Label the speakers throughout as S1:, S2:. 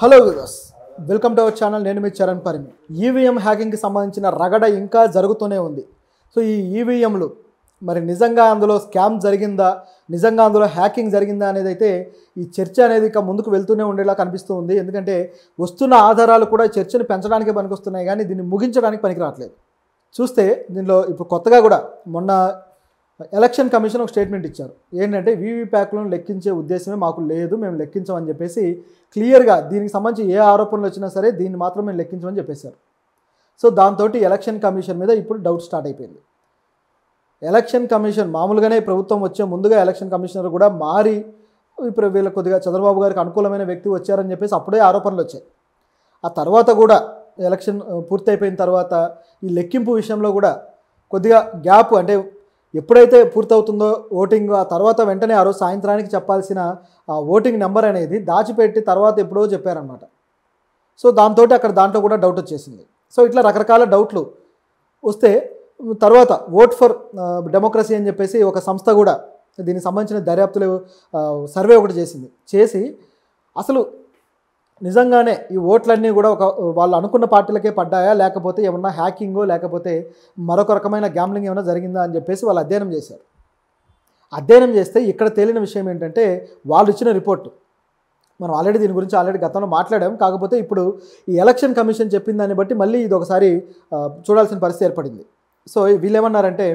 S1: hello విరోస్ welcome to our channel నేను మీ చరణ్ పరిమి ఈవీఎం e హ్యాకింగ్కి సంబంధించిన రగడ ఇంకా జరుగుతూనే ఉంది సో ఈ ఈవీఎంలు e మరి నిజంగా అందులో స్కామ్ జరిగిందా నిజంగా అందులో హ్యాకింగ్ జరిగిందా అనేది అయితే ఈ చర్చ అనేది ఇక ముందుకు వెళ్తూనే ఉండేలా కనిపిస్తూ ఉంది ఎందుకంటే వస్తున్న ఆధారాలు కూడా చర్చను పెంచడానికే వస్తున్నాయి కానీ దీన్ని ముగించడానికి పనికి రావట్లేదు చూస్తే దీనిలో ఇప్పుడు కొత్తగా కూడా మొన్న ఎలక్షన్ కమిషన్ ఒక స్టేట్మెంట్ ఇచ్చారు ఏంటంటే వీవీప్యాక్లను లెక్కించే ఉద్దేశమే మాకు లేదు మేము లెక్కించమని చెప్పేసి క్లియర్గా దీనికి సంబంధించి ఏ ఆరోపణలు వచ్చినా సరే దీన్ని మాత్రం మేము లెక్కించమని చెప్పేశారు సో దాంతో ఎలక్షన్ కమిషన్ మీద ఇప్పుడు డౌట్ స్టార్ట్ అయిపోయింది ఎలక్షన్ కమిషన్ మామూలుగానే ప్రభుత్వం వచ్చే ముందుగా ఎలక్షన్ కమిషనర్ కూడా మారి ఇప్పుడు వీళ్ళ కొద్దిగా చంద్రబాబు గారికి అనుకూలమైన వ్యక్తి వచ్చారని చెప్పేసి అప్పుడే ఆరోపణలు వచ్చాయి ఆ తర్వాత కూడా ఎలక్షన్ పూర్తయిపోయిన తర్వాత ఈ లెక్కింపు విషయంలో కూడా కొద్దిగా గ్యాప్ అంటే ఎప్పుడైతే పూర్తవుతుందో ఓటింగ్ ఆ తర్వాత వెంటనే ఆ రోజు సాయంత్రానికి చెప్పాల్సిన ఆ ఓటింగ్ నెంబర్ అనేది దాచిపెట్టి తర్వాత ఎప్పుడో చెప్పారనమాట సో దాంతో అక్కడ దాంట్లో కూడా డౌట్ వచ్చేసింది సో ఇట్లా రకరకాల డౌట్లు వస్తే తర్వాత ఓట్ ఫర్ డెమోక్రసీ అని చెప్పేసి ఒక సంస్థ కూడా దీనికి సంబంధించిన దర్యాప్తులు సర్వే ఒకటి చేసింది చేసి అసలు నిజంగానే ఈ ఓట్లన్నీ కూడా ఒక వాళ్ళు అనుకున్న పార్టీలకే పడ్డాయా లేకపోతే ఏమన్నా హ్యాకింగో లేకపోతే మరొక రకమైన గ్యాంబ్లింగ్ ఏమైనా జరిగిందా అని చెప్పేసి వాళ్ళు అధ్యయనం చేశారు అధ్యయనం చేస్తే ఇక్కడ తేలిన విషయం ఏంటంటే వాళ్ళు ఇచ్చిన రిపోర్టు మనం ఆల్రెడీ దీని గురించి ఆల్రెడీ గతంలో మాట్లాడాం కాకపోతే ఇప్పుడు ఈ ఎలక్షన్ కమిషన్ చెప్పిన దాన్ని బట్టి మళ్ళీ ఇది ఒకసారి చూడాల్సిన పరిస్థితి ఏర్పడింది సో వీళ్ళు ఏమన్నారంటే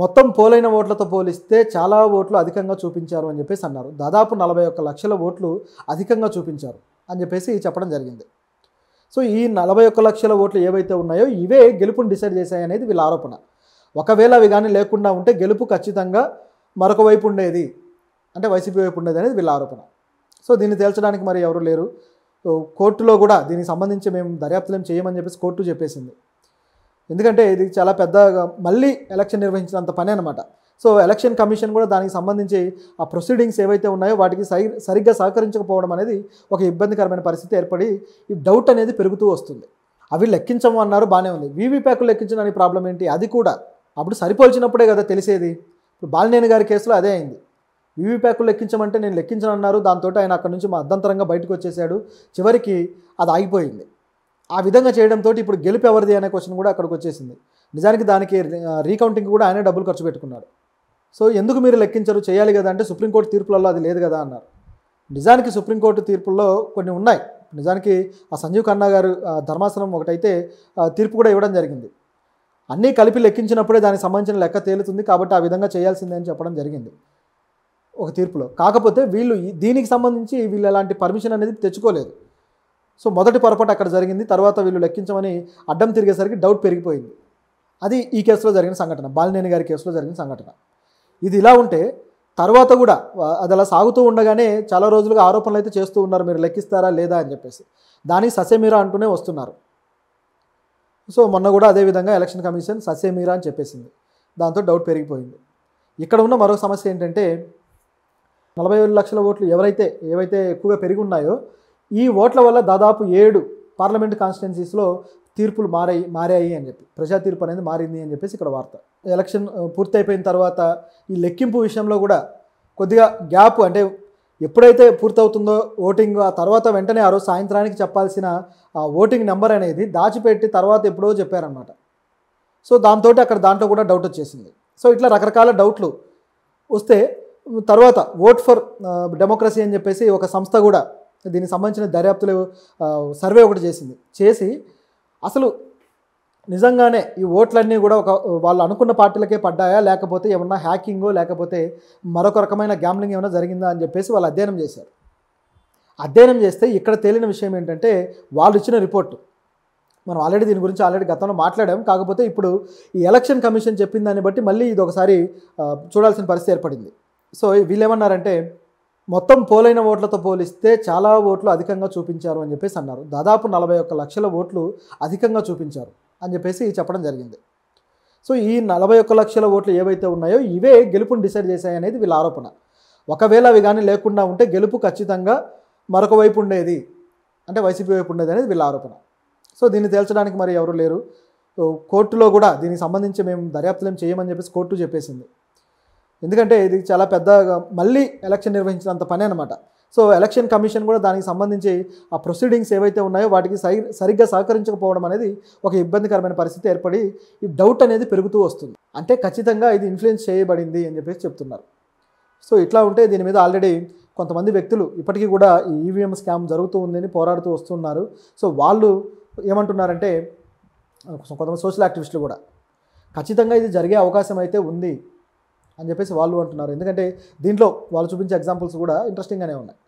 S1: మొత్తం పోలైన ఓట్లతో పోలిస్తే చాలా ఓట్లు అధికంగా చూపించారు అని చెప్పేసి అన్నారు దాదాపు నలభై ఒక్క లక్షల ఓట్లు అధికంగా చూపించారు అని చెప్పేసి చెప్పడం జరిగింది సో ఈ నలభై ఒక్క లక్షల ఓట్లు ఏవైతే ఉన్నాయో ఇవే గెలుపును డిసైడ్ చేశాయనేది వీళ్ళ ఆరోపణ ఒకవేళ అవి కానీ లేకుండా ఉంటే గెలుపు ఖచ్చితంగా మరొక వైపు ఉండేది అంటే వైసీపీ వైపు ఉండేది అనేది వీళ్ళ ఆరోపణ సో దీన్ని తేల్చడానికి మరి ఎవరు లేరు కోర్టులో కూడా దీనికి సంబంధించి మేము దర్యాప్తులు ఏం చేయమని చెప్పేసి కోర్టు చెప్పేసింది ఎందుకంటే ఇది చాలా పెద్దగా మళ్ళీ ఎలక్షన్ నిర్వహించినంత పని అనమాట సో ఎలక్షన్ కమిషన్ కూడా దానికి సంబంధించి ఆ ప్రొసీడింగ్స్ ఏవైతే ఉన్నాయో వాటికి సరిగ్గా సహకరించకపోవడం అనేది ఒక ఇబ్బందికరమైన పరిస్థితి ఏర్పడి ఈ డౌట్ అనేది పెరుగుతూ వస్తుంది అవి లెక్కించము అన్నారు బాగానే ఉంది వీవీప్యాక్లు లెక్కించడానికి ప్రాబ్లం ఏంటి అది కూడా అప్పుడు సరిపోల్చినప్పుడే కదా తెలిసేది ఇప్పుడు బాలినేని గారి కేసులో అదే అయింది వీవీప్యాక్లు లెక్కించమంటే నేను లెక్కించను అన్నారు దాంతో ఆయన అక్కడి నుంచి మా అర్ధంతరంగా బయటకు వచ్చేసాడు చివరికి అది ఆగిపోయింది ఆ విధంగా చేయడంతో ఇప్పుడు గెలుపు ఎవరిది అనే క్వశ్చన్ కూడా అక్కడికి వచ్చేసింది నిజానికి దానికి రీకౌంటింగ్ కూడా ఆయనే డబ్బులు ఖర్చు పెట్టుకున్నాడు సో ఎందుకు మీరు లెక్కించరు చేయాలి కదా అంటే సుప్రీంకోర్టు తీర్పులలో అది లేదు కదా అన్నారు నిజానికి సుప్రీంకోర్టు తీర్పుల్లో కొన్ని ఉన్నాయి నిజానికి ఆ సంజీవ్ ఖన్నా గారు ధర్మాసనం ఒకటైతే తీర్పు కూడా ఇవ్వడం జరిగింది అన్నీ కలిపి లెక్కించినప్పుడే దానికి సంబంధించిన లెక్క తేలుతుంది కాబట్టి ఆ విధంగా చేయాల్సిందే అని చెప్పడం జరిగింది ఒక తీర్పులో కాకపోతే వీళ్ళు దీనికి సంబంధించి వీళ్ళు ఎలాంటి పర్మిషన్ అనేది తెచ్చుకోలేదు సో మొదటి పొరపాటు అక్కడ జరిగింది తర్వాత వీళ్ళు లెక్కించమని అడ్డం తిరిగేసరికి డౌట్ పెరిగిపోయింది అది ఈ కేసులో జరిగిన సంఘటన బాలినేని గారి కేసులో జరిగిన సంఘటన ఇది ఇలా ఉంటే తర్వాత కూడా అది అలా సాగుతూ ఉండగానే చాలా రోజులుగా ఆరోపణలు అయితే చేస్తూ ఉన్నారు మీరు లెక్కిస్తారా లేదా అని చెప్పేసి దానికి ససేమీరా అంటూనే వస్తున్నారు సో మొన్న కూడా అదేవిధంగా ఎలక్షన్ కమిషన్ ససేమీరా అని చెప్పేసింది దాంతో డౌట్ పెరిగిపోయింది ఇక్కడ ఉన్న మరొక సమస్య ఏంటంటే నలభై ఏడు లక్షల ఓట్లు ఎవరైతే ఏవైతే ఎక్కువగా పెరిగి ఉన్నాయో ఈ ఓట్ల వల్ల దాదాపు ఏడు పార్లమెంట్ కాన్స్టిట్యున్సీస్లో తీర్పులు మారాయి మారాయి అని చెప్పి ప్రజా తీర్పు అనేది మారింది అని చెప్పేసి ఇక్కడ వార్త ఎలక్షన్ పూర్తయిపోయిన తర్వాత ఈ లెక్కింపు విషయంలో కూడా కొద్దిగా గ్యాప్ అంటే ఎప్పుడైతే పూర్తవుతుందో ఓటింగ్ ఆ తర్వాత వెంటనే ఆ రోజు సాయంత్రానికి చెప్పాల్సిన ఆ ఓటింగ్ నెంబర్ అనేది దాచిపెట్టి తర్వాత ఎప్పుడో చెప్పారనమాట సో దాంతో అక్కడ దాంట్లో కూడా డౌట్ వచ్చేసింది సో ఇట్లా రకరకాల డౌట్లు వస్తే తర్వాత ఓట్ ఫర్ డెమోక్రసీ అని చెప్పేసి ఒక సంస్థ కూడా దీనికి సంబంధించిన దర్యాప్తులు సర్వే ఒకటి చేసింది చేసి అసలు నిజంగానే ఈ ఓట్లన్నీ కూడా ఒక వాళ్ళు అనుకున్న పార్టీలకే పడ్డాయా లేకపోతే ఏమన్నా హ్యాకింగో లేకపోతే మరొక రకమైన గ్యాంబ్లింగ్ ఏమైనా జరిగిందా అని చెప్పేసి వాళ్ళు అధ్యయనం చేశారు అధ్యయనం చేస్తే ఇక్కడ తేలిన విషయం ఏంటంటే వాళ్ళు ఇచ్చిన రిపోర్టు మనం ఆల్రెడీ దీని గురించి ఆల్రెడీ గతంలో మాట్లాడాం కాకపోతే ఇప్పుడు ఈ ఎలక్షన్ కమిషన్ చెప్పిన దాన్ని బట్టి మళ్ళీ ఇది ఒకసారి చూడాల్సిన పరిస్థితి ఏర్పడింది సో వీళ్ళేమన్నారంటే మొత్తం పోలైన ఓట్లతో పోలిస్తే చాలా ఓట్లు అధికంగా చూపించారు అని చెప్పేసి అన్నారు దాదాపు నలభై ఒక్క లక్షల ఓట్లు అధికంగా చూపించారు అని చెప్పేసి చెప్పడం జరిగింది సో ఈ నలభై ఒక్క లక్షల ఓట్లు ఏవైతే ఉన్నాయో ఇవే గెలుపును డిసైడ్ చేశాయనేది వీళ్ళ ఆరోపణ ఒకవేళ అవి కానీ లేకుండా ఉంటే గెలుపు ఖచ్చితంగా మరొక వైపు ఉండేది అంటే వైసీపీ వైపు ఉండేది అనేది వీళ్ళ ఆరోపణ సో దీన్ని తేల్చడానికి మరి ఎవరు లేరు కోర్టులో కూడా దీనికి సంబంధించి మేము దర్యాప్తులేం చేయమని చెప్పేసి కోర్టు చెప్పేసింది ఎందుకంటే ఇది చాలా పెద్ద మళ్ళీ ఎలక్షన్ నిర్వహించినంత పని అనమాట సో ఎలక్షన్ కమిషన్ కూడా దానికి సంబంధించి ఆ ప్రొసీడింగ్స్ ఏవైతే ఉన్నాయో వాటికి సరిగ్గా సహకరించకపోవడం అనేది ఒక ఇబ్బందికరమైన పరిస్థితి ఏర్పడి ఈ డౌట్ అనేది పెరుగుతూ వస్తుంది అంటే ఖచ్చితంగా ఇది ఇన్ఫ్లుయెన్స్ చేయబడింది అని చెప్పేసి చెప్తున్నారు సో ఇట్లా ఉంటే దీని మీద ఆల్రెడీ కొంతమంది వ్యక్తులు ఇప్పటికీ కూడా ఈ ఈవీఎం స్కామ్ జరుగుతూ ఉందని పోరాడుతూ వస్తున్నారు సో వాళ్ళు ఏమంటున్నారంటే కొంతమంది సోషల్ యాక్టివిస్టులు కూడా ఖచ్చితంగా ఇది జరిగే అవకాశం అయితే ఉంది అని చెప్పేసి వాళ్ళు అంటున్నారు ఎందుకంటే దీంట్లో వాళ్ళు చూపించే ఎగ్జాంపుల్స్ కూడా ఇంట్రెస్టింగ్గానే ఉన్నాయి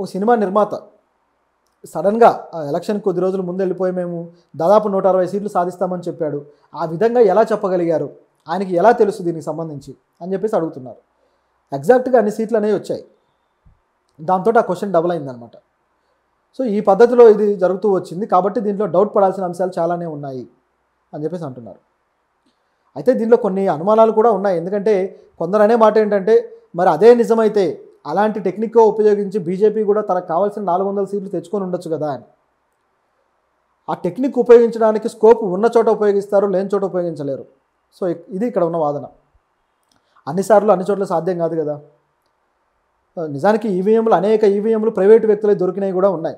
S1: ఓ సినిమా నిర్మాత సడన్గా ఆ ఎలక్షన్ కొద్ది రోజుల ముందు వెళ్ళిపోయి మేము దాదాపు నూట అరవై సీట్లు సాధిస్తామని చెప్పాడు ఆ విధంగా ఎలా చెప్పగలిగారు ఆయనకి ఎలా తెలుసు దీనికి సంబంధించి అని చెప్పేసి అడుగుతున్నారు ఎగ్జాక్ట్గా అన్ని సీట్లు అనేవి వచ్చాయి దాంతో ఆ క్వశ్చన్ డబుల్ అయిందనమాట సో ఈ పద్ధతిలో ఇది జరుగుతూ వచ్చింది కాబట్టి దీంట్లో డౌట్ పడాల్సిన అంశాలు చాలానే ఉన్నాయి అని చెప్పేసి అంటున్నారు అయితే దీనిలో కొన్ని అనుమానాలు కూడా ఉన్నాయి ఎందుకంటే కొందరు అనే మాట ఏంటంటే మరి అదే నిజమైతే అలాంటి టెక్నిక్ ఉపయోగించి బీజేపీ కూడా తనకు కావాల్సిన నాలుగు వందల సీట్లు తెచ్చుకొని ఉండొచ్చు కదా అని ఆ టెక్నిక్ ఉపయోగించడానికి స్కోప్ ఉన్న చోట ఉపయోగిస్తారు లేని చోట ఉపయోగించలేరు సో ఇది ఇక్కడ ఉన్న వాదన అన్నిసార్లు అన్ని చోట్ల సాధ్యం కాదు కదా నిజానికి ఈవీఎంలు అనేక ఈవీఎంలు ప్రైవేటు వ్యక్తులే దొరికినవి కూడా ఉన్నాయి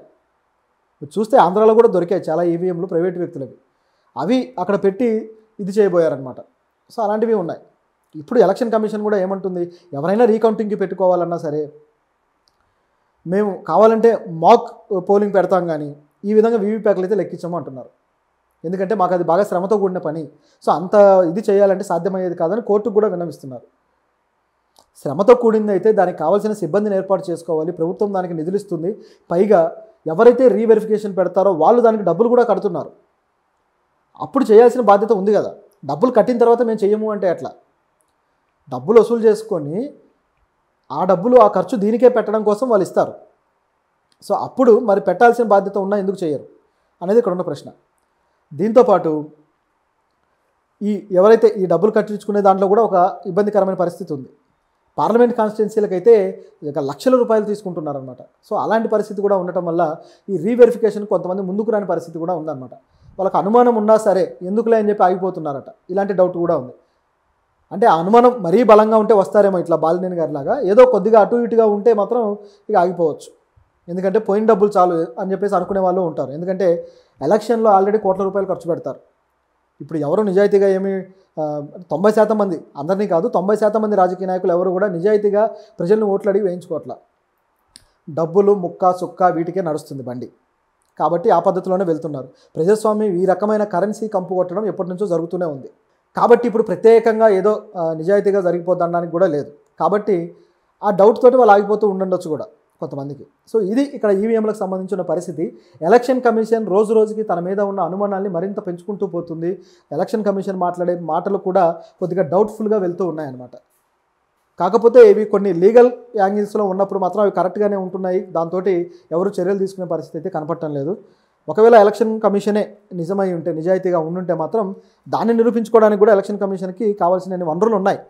S1: చూస్తే ఆంధ్రాలో కూడా దొరికాయి చాలా ఈవీఎంలు ప్రైవేటు వ్యక్తులవి అవి అక్కడ పెట్టి ఇది చేయబోయారనమాట సో అలాంటివి ఉన్నాయి ఇప్పుడు ఎలక్షన్ కమిషన్ కూడా ఏమంటుంది ఎవరైనా రీకౌంటింగ్కి పెట్టుకోవాలన్నా సరే మేము కావాలంటే మాక్ పోలింగ్ పెడతాం కానీ ఈ విధంగా వీవీప్యాక్లు అయితే లెక్కించము అంటున్నారు ఎందుకంటే మాకు అది బాగా శ్రమతో కూడిన పని సో అంత ఇది చేయాలంటే సాధ్యమయ్యేది కాదని కోర్టుకు కూడా విన్నవిస్తున్నారు శ్రమతో కూడింది అయితే దానికి కావాల్సిన సిబ్బందిని ఏర్పాటు చేసుకోవాలి ప్రభుత్వం దానికి నిధులిస్తుంది పైగా ఎవరైతే రీవెరిఫికేషన్ పెడతారో వాళ్ళు దానికి డబ్బులు కూడా కడుతున్నారు అప్పుడు చేయాల్సిన బాధ్యత ఉంది కదా డబ్బులు కట్టిన తర్వాత మేము చేయము అంటే అట్లా డబ్బులు వసూలు చేసుకొని ఆ డబ్బులు ఆ ఖర్చు దీనికే పెట్టడం కోసం వాళ్ళు ఇస్తారు సో అప్పుడు మరి పెట్టాల్సిన బాధ్యత ఉన్నా ఎందుకు చేయరు అనేది ఇక్కడ ఉన్న ప్రశ్న దీంతోపాటు ఈ ఎవరైతే ఈ డబ్బులు కట్టించుకునే దాంట్లో కూడా ఒక ఇబ్బందికరమైన పరిస్థితి ఉంది పార్లమెంట్ కాన్స్టిట్యున్సీలకైతే ఇక లక్షల రూపాయలు తీసుకుంటున్నారనమాట సో అలాంటి పరిస్థితి కూడా ఉండటం వల్ల ఈ రీవెరిఫికేషన్ కొంతమంది ముందుకు రాని పరిస్థితి కూడా ఉందన్నమాట వాళ్ళకి అనుమానం ఉన్నా సరే ఎందుకులే అని చెప్పి ఆగిపోతున్నారట ఇలాంటి డౌట్ కూడా ఉంది అంటే అనుమానం మరీ బలంగా ఉంటే వస్తారేమో ఇట్లా బాలినేని గారిలాగా ఏదో కొద్దిగా అటు ఇటుగా ఉంటే మాత్రం ఇక ఆగిపోవచ్చు ఎందుకంటే పోయిన డబ్బులు చాలు అని చెప్పేసి అనుకునే వాళ్ళు ఉంటారు ఎందుకంటే ఎలక్షన్లో ఆల్రెడీ కోట్ల రూపాయలు ఖర్చు పెడతారు ఇప్పుడు ఎవరు నిజాయితీగా ఏమి తొంభై శాతం మంది అందరినీ కాదు తొంభై శాతం మంది రాజకీయ నాయకులు ఎవరు కూడా నిజాయితీగా ప్రజలను ఓట్లు అడిగి వేయించుకోవట్లా డబ్బులు ముక్క సుక్క వీటికే నడుస్తుంది బండి కాబట్టి ఆ పద్ధతిలోనే వెళ్తున్నారు ప్రజాస్వామ్యం ఈ రకమైన కరెన్సీ కంపు కొట్టడం ఎప్పటి నుంచో జరుగుతూనే ఉంది కాబట్టి ఇప్పుడు ప్రత్యేకంగా ఏదో నిజాయితీగా జరిగిపోద్ది అనడానికి కూడా లేదు కాబట్టి ఆ డౌట్ తోటి వాళ్ళు ఆగిపోతూ ఉండొచ్చు కూడా కొంతమందికి సో ఇది ఇక్కడ ఈవీఎంలకు e సంబంధించిన పరిస్థితి ఎలక్షన్ కమిషన్ రోజు రోజుకి తన మీద ఉన్న అనుమానాన్ని మరింత పెంచుకుంటూ పోతుంది ఎలక్షన్ కమిషన్ మాట్లాడే మాటలు కూడా కొద్దిగా డౌట్ఫుల్గా వెళ్తూ ఉన్నాయన్నమాట కాకపోతే ఇవి కొన్ని లీగల్ యాంగిల్స్లో ఉన్నప్పుడు మాత్రం అవి కరెక్ట్గానే ఉంటున్నాయి దాంతో ఎవరు చర్యలు తీసుకునే పరిస్థితి అయితే కనపడటం లేదు ఒకవేళ ఎలక్షన్ కమిషనే నిజమై ఉంటే నిజాయితీగా ఉండుంటే మాత్రం దాన్ని నిరూపించుకోవడానికి కూడా ఎలక్షన్ కమిషన్కి కావాల్సిన వనరులు ఉన్నాయి